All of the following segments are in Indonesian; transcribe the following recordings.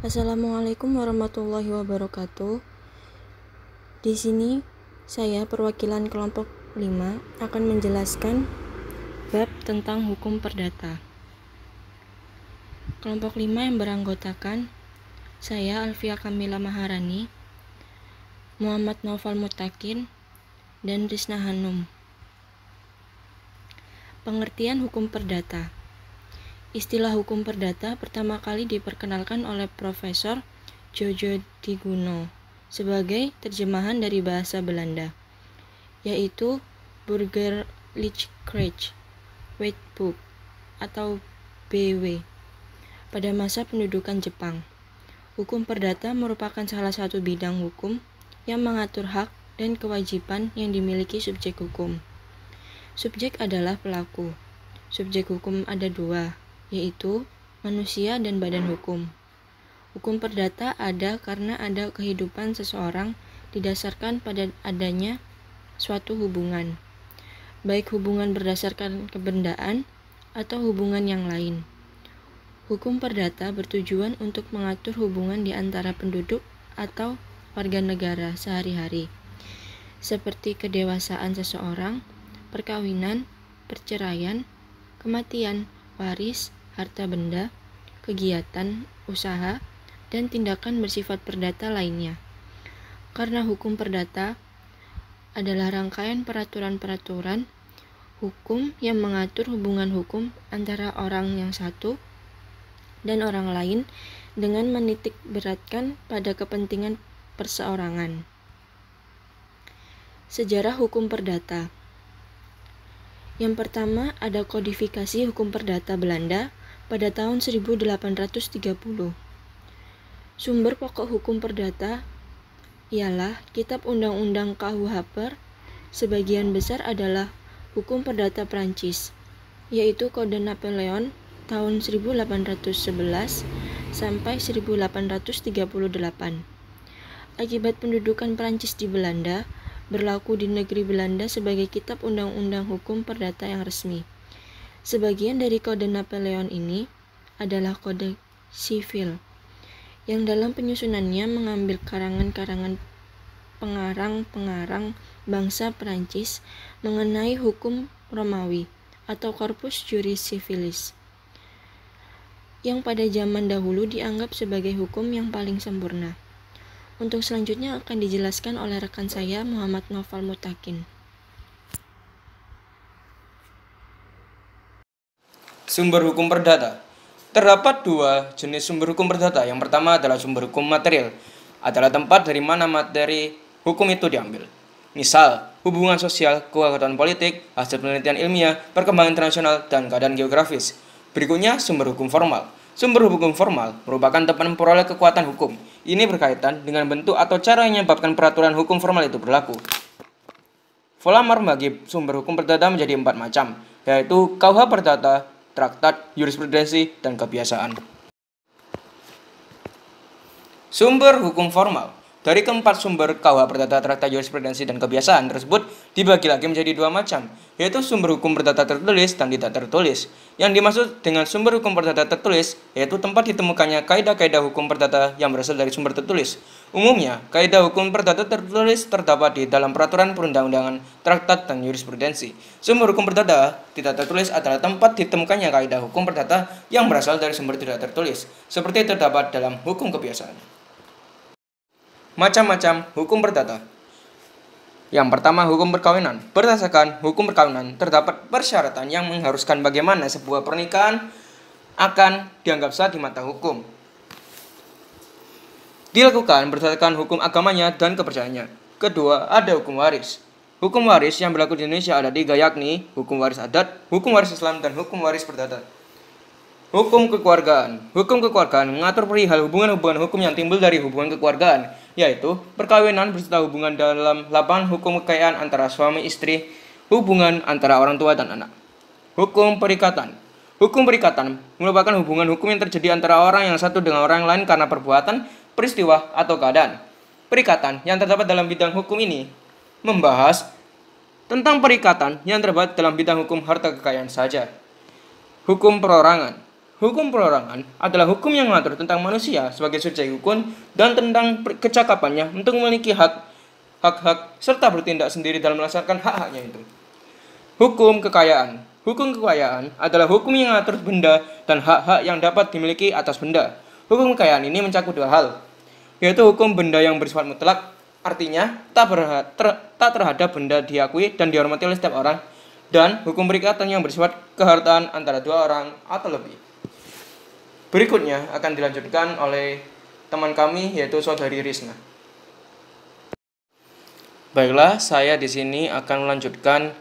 Assalamualaikum warahmatullahi wabarakatuh. Di sini saya perwakilan kelompok 5 akan menjelaskan bab tentang hukum perdata. Kelompok 5 yang beranggotakan saya Alfia Kamila Maharani, Muhammad Noval Mutakin, dan Rizna Hanum. Pengertian hukum perdata. Istilah hukum perdata pertama kali diperkenalkan oleh Profesor Jojo Diguno sebagai terjemahan dari bahasa Belanda, yaitu Burgerlichkrecht Wetboek atau BW pada masa pendudukan Jepang. Hukum perdata merupakan salah satu bidang hukum yang mengatur hak dan kewajiban yang dimiliki subjek hukum. Subjek adalah pelaku. Subjek hukum ada dua, yaitu manusia dan badan hukum. Hukum perdata ada karena ada kehidupan seseorang didasarkan pada adanya suatu hubungan, baik hubungan berdasarkan kebendaan atau hubungan yang lain. Hukum perdata bertujuan untuk mengatur hubungan di antara penduduk atau warga negara sehari-hari, seperti kedewasaan seseorang, perkawinan, perceraian, kematian, waris, harta benda, kegiatan, usaha, dan tindakan bersifat perdata lainnya. Karena hukum perdata adalah rangkaian peraturan-peraturan hukum yang mengatur hubungan hukum antara orang yang satu dan orang lain dengan menitik beratkan pada kepentingan perseorangan. Sejarah hukum perdata. Yang pertama ada kodifikasi hukum perdata Belanda pada tahun 1830. Sumber pokok hukum perdata ialah Kitab Undang-Undang KUHP. Sebagian besar adalah hukum perdata Prancis, yaitu Kode Napoleon tahun 1811 sampai 1838. Akibat pendudukan Prancis di Belanda, berlaku di negeri Belanda sebagai kitab undang-undang hukum perdata yang resmi. Sebagian dari kode Napoleon ini adalah kode sivil yang dalam penyusunannya mengambil karangan-karangan pengarang-pengarang bangsa Perancis mengenai hukum Romawi atau corpus juris civilis yang pada zaman dahulu dianggap sebagai hukum yang paling sempurna. Untuk selanjutnya akan dijelaskan oleh rekan saya Muhammad Novel Mutakin. Sumber hukum perdata. Terdapat dua jenis sumber hukum perdata. Yang pertama adalah sumber hukum material, adalah tempat dari mana materi hukum itu diambil. Misal, hubungan sosial, kekuatan politik, hasil penelitian ilmiah, perkembangan internasional, dan keadaan geografis. Berikutnya, sumber hukum formal. Sumber hukum formal merupakan tempat memperoleh kekuatan hukum. Ini berkaitan dengan bentuk atau cara yang menyebabkan peraturan hukum formal itu berlaku. Volamar bagi sumber hukum perdata menjadi empat macam, yaitu KUH Perdata, traktat, jurisprudensi, dan kebiasaan. Sumber hukum formal dari keempat sumber KUH Perdata Traktat Jurisprudensi dan Kebiasaan tersebut dibagi lagi menjadi dua macam, yaitu sumber hukum perdata tertulis dan tidak tertulis. Yang dimaksud dengan sumber hukum perdata tertulis yaitu tempat ditemukannya kaidah-kaidah hukum perdata yang berasal dari sumber tertulis. Umumnya, kaidah hukum perdata tertulis terdapat di dalam peraturan perundang-undangan, traktat, dan jurisprudensi. Sumber hukum perdata tidak tertulis adalah tempat ditemukannya kaidah hukum perdata yang berasal dari sumber tidak tertulis, seperti terdapat dalam hukum kebiasaan. Macam-macam hukum perdata yang pertama, hukum perkawinan. Berdasarkan hukum perkawinan, terdapat persyaratan yang mengharuskan bagaimana sebuah pernikahan akan dianggap sah di mata hukum. Dilakukan berdasarkan hukum agamanya dan kepercayaannya. Kedua, ada hukum waris. Hukum waris yang berlaku di Indonesia ada tiga yakni hukum waris adat, hukum waris Islam, dan hukum waris perdata. Hukum kekeluargaan. Hukum kekeluargaan mengatur perihal hubungan-hubungan hukum yang timbul dari hubungan kekeluargaan yaitu perkawinan berserta hubungan dalam lapangan hukum kekayaan antara suami istri, hubungan antara orang tua dan anak. Hukum perikatan. Hukum perikatan merupakan hubungan hukum yang terjadi antara orang yang satu dengan orang lain karena perbuatan, peristiwa, atau keadaan. Perikatan yang terdapat dalam bidang hukum ini membahas tentang perikatan yang terdapat dalam bidang hukum harta kekayaan saja. Hukum perorangan Hukum perorangan adalah hukum yang mengatur tentang manusia sebagai subjek hukum dan tentang kecakapannya untuk memiliki hak, hak-hak, serta bertindak sendiri dalam melaksanakan hak-haknya itu. Hukum kekayaan Hukum kekayaan adalah hukum yang mengatur benda dan hak-hak yang dapat dimiliki atas benda. Hukum kekayaan ini mencakup dua hal, yaitu hukum benda yang bersifat mutlak, artinya tak, ter- tak terhadap benda diakui dan dihormati oleh setiap orang, dan hukum perikatan yang bersifat kehartaan antara dua orang atau lebih. Berikutnya akan dilanjutkan oleh teman kami yaitu saudari Risna. Baiklah, saya di sini akan melanjutkan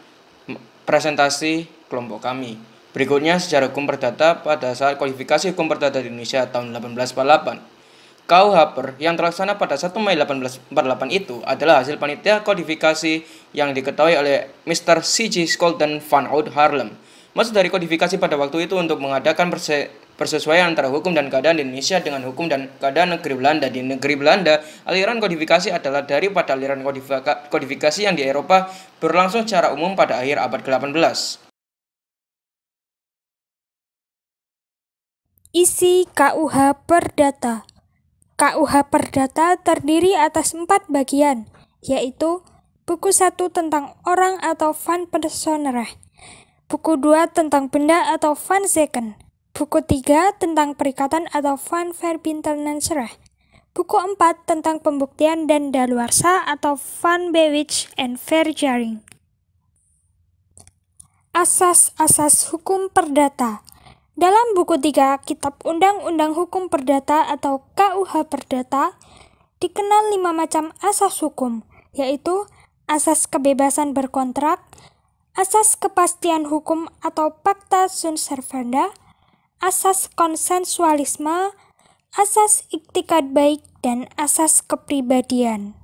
presentasi kelompok kami. Berikutnya secara hukum perdata pada saat kualifikasi hukum perdata di Indonesia tahun 1848. KUHPER yang terlaksana pada 1 Mei 1848 itu adalah hasil panitia kodifikasi yang diketahui oleh Mr. C.G. Skolden van Oud Harlem. Maksud dari kodifikasi pada waktu itu untuk mengadakan perse persesuaian antara hukum dan keadaan di Indonesia dengan hukum dan keadaan negeri Belanda. Di negeri Belanda, aliran kodifikasi adalah dari daripada aliran kodifikasi yang di Eropa berlangsung secara umum pada akhir abad ke-18. Isi KUH Perdata KUH Perdata terdiri atas empat bagian, yaitu Buku satu tentang orang atau van personerah, Buku 2 tentang benda atau van second, Buku 3 tentang perikatan atau van Serah. Buku 4 tentang pembuktian dan daluarsa atau van Bewitch and Verjaring. Asas-asas hukum perdata. Dalam buku 3 Kitab Undang-Undang Hukum Perdata atau KUH Perdata, dikenal lima macam asas hukum, yaitu asas kebebasan berkontrak, asas kepastian hukum atau pacta sunt servanda, asas konsensualisme, asas iktikad baik, dan asas kepribadian.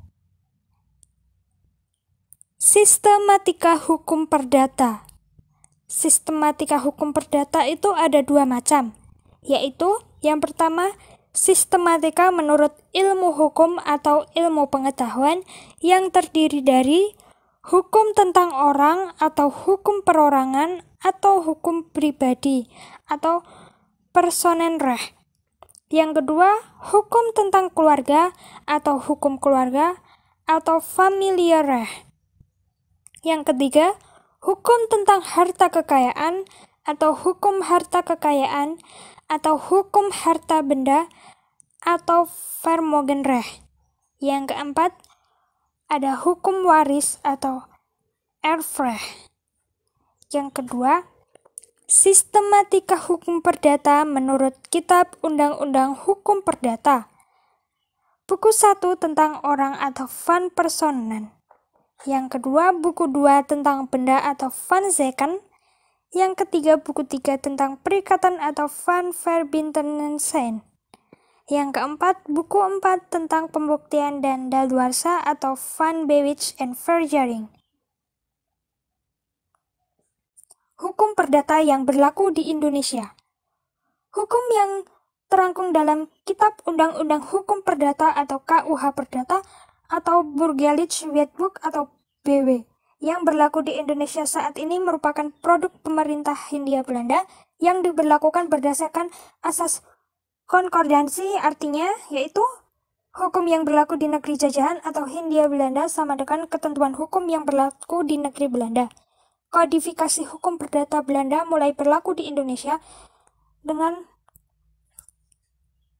Sistematika hukum perdata Sistematika hukum perdata itu ada dua macam, yaitu yang pertama sistematika menurut ilmu hukum atau ilmu pengetahuan yang terdiri dari hukum tentang orang atau hukum perorangan atau hukum pribadi atau personenreh. Yang kedua, hukum tentang keluarga atau hukum keluarga atau familiareh. Yang ketiga, hukum tentang harta kekayaan atau hukum harta kekayaan atau hukum harta benda atau vermogenreh. Yang keempat, ada hukum waris atau erfreh. Yang kedua, sistematika hukum perdata menurut Kitab Undang-Undang Hukum Perdata. Buku 1 tentang orang atau van personen. Yang kedua, buku 2 tentang benda atau van zeken. Yang ketiga, buku 3 tentang perikatan atau van sein. Yang keempat, buku 4 tentang pembuktian dan daluarsa atau van bewitch and verjaring. hukum perdata yang berlaku di Indonesia. Hukum yang terangkum dalam Kitab Undang-Undang Hukum Perdata atau KUH Perdata atau Burgelich Wetbook atau BW yang berlaku di Indonesia saat ini merupakan produk pemerintah Hindia Belanda yang diberlakukan berdasarkan asas konkordansi artinya yaitu hukum yang berlaku di negeri jajahan atau Hindia Belanda sama dengan ketentuan hukum yang berlaku di negeri Belanda kodifikasi hukum perdata Belanda mulai berlaku di Indonesia dengan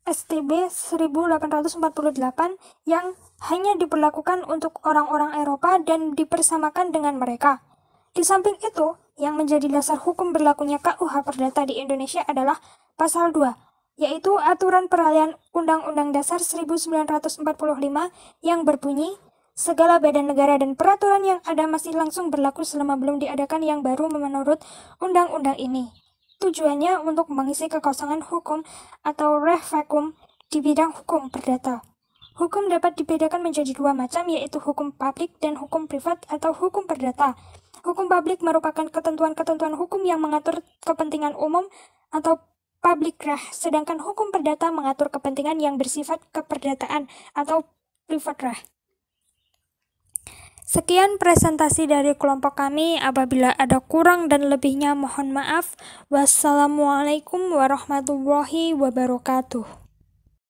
STB 1848 yang hanya diperlakukan untuk orang-orang Eropa dan dipersamakan dengan mereka. Di samping itu, yang menjadi dasar hukum berlakunya KUH Perdata di Indonesia adalah Pasal 2, yaitu Aturan Peralihan Undang-Undang Dasar 1945 yang berbunyi segala badan negara dan peraturan yang ada masih langsung berlaku selama belum diadakan yang baru menurut undang-undang ini. Tujuannya untuk mengisi kekosongan hukum atau reh di bidang hukum perdata. Hukum dapat dibedakan menjadi dua macam, yaitu hukum publik dan hukum privat atau hukum perdata. Hukum publik merupakan ketentuan-ketentuan hukum yang mengatur kepentingan umum atau publik rah, sedangkan hukum perdata mengatur kepentingan yang bersifat keperdataan atau privat rah. Sekian presentasi dari kelompok kami. Apabila ada kurang dan lebihnya, mohon maaf. Wassalamualaikum warahmatullahi wabarakatuh.